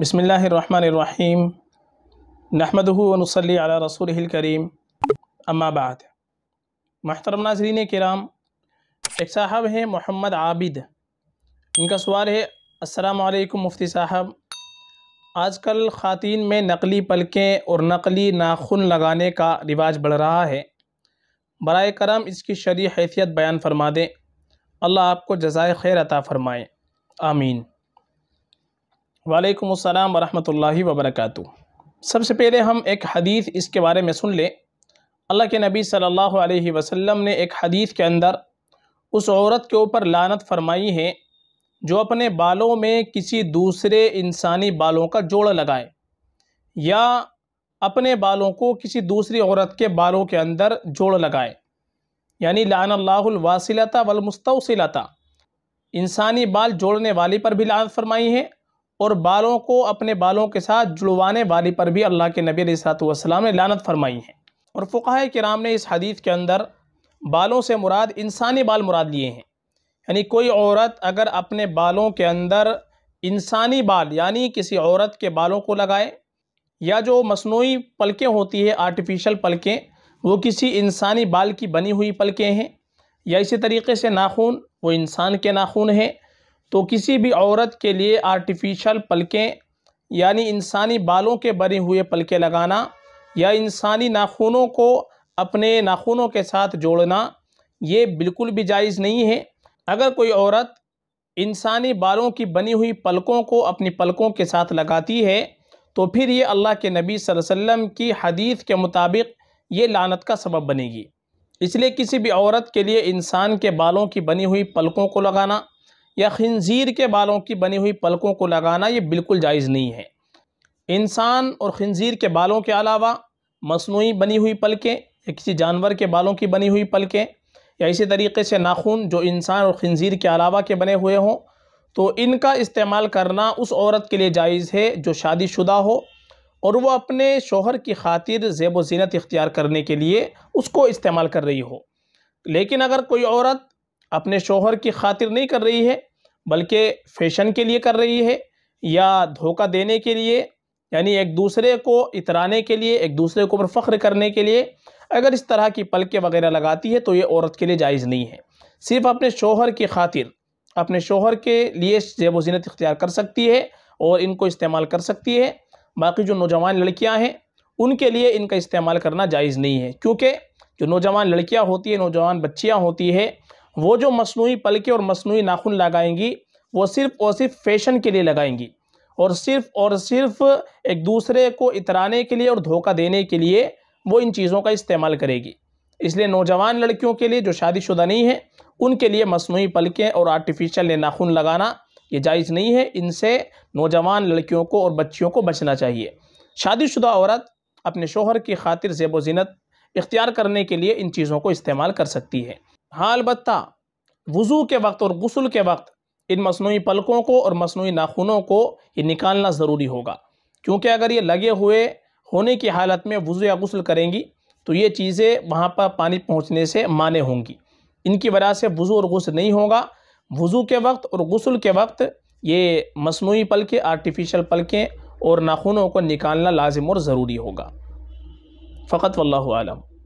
बसमीम नहमदनसली अला रसूल करीम अम्माबाद महतरम नाजरीन कराम एक साहब हैं मोहम्मद आबिद इनका सवाल है असलकम मुफ्ती साहब आजकल ख़वान में नकली पलकें और नकली नाखून लगाने का रिवाज बढ़ रहा है बर करम इसकी शरी हैसियत बयान फरमा दें अल्लाह आपको जजाय खैर अता फ़रमाएँ आमीन वालेकुम अस्सलाम वरहमतुल्लाहि वबरकातु सबसे पहले हम एक हदीस इसके बारे में सुन लें अल्लाह के नबी सल्लल्लाहु अलैहि वसल्लम ने एक हदीस के अंदर उस औरत के ऊपर लानत फरमाई है जो अपने बालों में किसी दूसरे इंसानी बालों का जोड़ लगाए या अपने बालों को किसी दूसरी औरत के बालों के अंदर जोड़ लगाए यानी लानल्लाहुलवासिलता वलमुस्तौसिलता इंसानी बाल जोड़ने वाली पर भी लानत फरमाई है और बालों को अपने बालों के साथ जुड़वाने वाली पर भी अल्लाह के नबी वसलाम ने लानत फरमाई है और फ़ुकाह कराम ने इस हदीफ़ के अंदर बालों से मुराद इंसानी बाल मुराद लिए हैं यानी कोई औरत अगर अपने बालों के अंदर इंसानी बाल यानी किसी औरत के बालों को लगाए या जो मसनू पलकें होती है आर्टिफिशल पलकें वो किसी इंसानी बाल की बनी हुई पलकें हैं या इसी तरीके से नाखून वो इंसान के नाखून हैं तो किसी भी औरत के लिए आर्टिफिशियल पलकें यानी इंसानी बालों के बने हुए पलकें लगाना या इंसानी नाखूनों को अपने नाखूनों के साथ जोड़ना ये बिल्कुल भी जायज़ नहीं है अगर कोई औरत इंसानी बालों की बनी हुई पलकों को अपनी पलकों के साथ लगाती है तो फिर ये अल्लाह के नबी वसल्लम की हदीस के मुताबिक ये लानत का सबब बनेगी इसलिए किसी भी औरत के लिए इंसान के बालों की बनी हुई पलकों को लगाना या खंजीर के बालों की बनी हुई पलकों को लगाना ये बिल्कुल जायज़ नहीं है इंसान और खंजीर के बालों के अलावा मसनू बनी हुई पलकें या किसी जानवर के बालों की बनी हुई पलकें या इसी तरीके से नाखून जो इंसान और खंजीर के अलावा के बने हुए हों तो इनका इस्तेमाल करना उस औरत के लिए जायज़ है जो शादीशुदा हो और वह अपने शोहर की खातिर जेब व जीनत इख्तियार करने के लिए उसको इस्तेमाल कर रही हो लेकिन अगर कोई औरत अपने शोहर की खातिर नहीं कर रही है बल्कि फैशन के लिए कर रही है या धोखा देने के लिए यानी एक दूसरे को इतराने के लिए एक दूसरे को ऊपर फ़ख्र करने के लिए अगर इस तरह की पलके वगैरह लगाती है तो ये औरत के लिए जायज़ नहीं है सिर्फ अपने शोहर की खातिर अपने शोहर के लिए जेब वजीनत इख्तियार कर सकती है और इनको इस्तेमाल कर सकती है बाकी जो नौजवान लड़कियाँ हैं उनके लिए इनका इस्तेमाल करना जायज़ नहीं है क्योंकि जो नौजवान लड़कियाँ होती है नौजवान बच्चियाँ होती है वो जो मसनू पलके और मसनू नाखून लगाएंगी वो सिर्फ़ और सिर्फ फैशन के लिए लगाएंगी और सिर्फ़ और सिर्फ एक दूसरे को इतराने के लिए और धोखा देने के लिए वो इन चीज़ों का इस्तेमाल करेगी इसलिए नौजवान लड़कियों के लिए जो शादीशुदा नहीं है उनके लिए मसनू पलकें और आर्टिफिशियल नाखून लगाना ये जायज़ नहीं है इनसे नौजवान लड़कियों को और बच्चियों को बचना चाहिए शादीशुदा औरत अपने शोहर की खातिर जेब व इख्तियार करने के लिए इन चीज़ों को इस्तेमाल कर सकती है हाँ अलबत् वज़ू के वक्त और गसल के वक्त इन मसनू पलकों को और मसनू नाखूनों को ये निकालना ज़रूरी होगा क्योंकि अगर ये लगे हुए होने की हालत में वज़ू या गसल करेंगी तो ये चीज़ें वहाँ पर पानी पहुँचने से माने होंगी इनकी वजह से वज़ू और गसल नहीं होगा वज़ू के वक्त और गसल के वक्त ये मसनू पलकें आर्टिफिशल पलकें और नाखूनों को निकालना लाजिम और ज़रूरी होगा फ़कत वल्लम